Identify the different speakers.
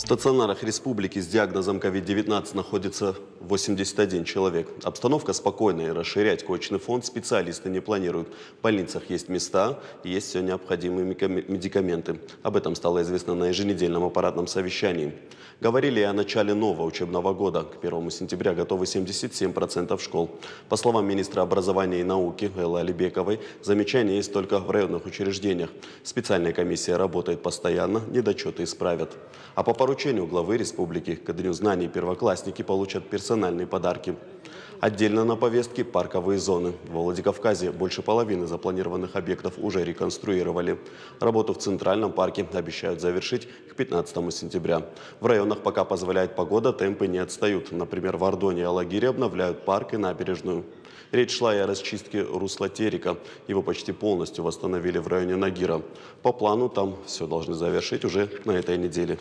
Speaker 1: В стационарах республики с диагнозом COVID-19 находится 81 человек. Обстановка спокойная, расширять коечный фонд специалисты не планируют. В больницах есть места, есть все необходимые медикаменты. Об этом стало известно на еженедельном аппаратном совещании. Говорили и о начале нового учебного года. К 1 сентября готовы 77% школ. По словам министра образования и науки Эллы Алибековой, замечания есть только в районных учреждениях. Специальная комиссия работает постоянно, недочеты исправят. А по поручению главы республики. К Дню знаний первоклассники получат персональные подарки. Отдельно на повестке парковые зоны. В Владикавказе больше половины запланированных объектов уже реконструировали. Работу в Центральном парке обещают завершить к 15 сентября. В районах пока позволяет погода, темпы не отстают. Например, в Ордоне и Алагире обновляют парк и набережную. Речь шла и о расчистке русла Терека. Его почти полностью восстановили в районе Нагира. По плану там все должны завершить уже на этой неделе.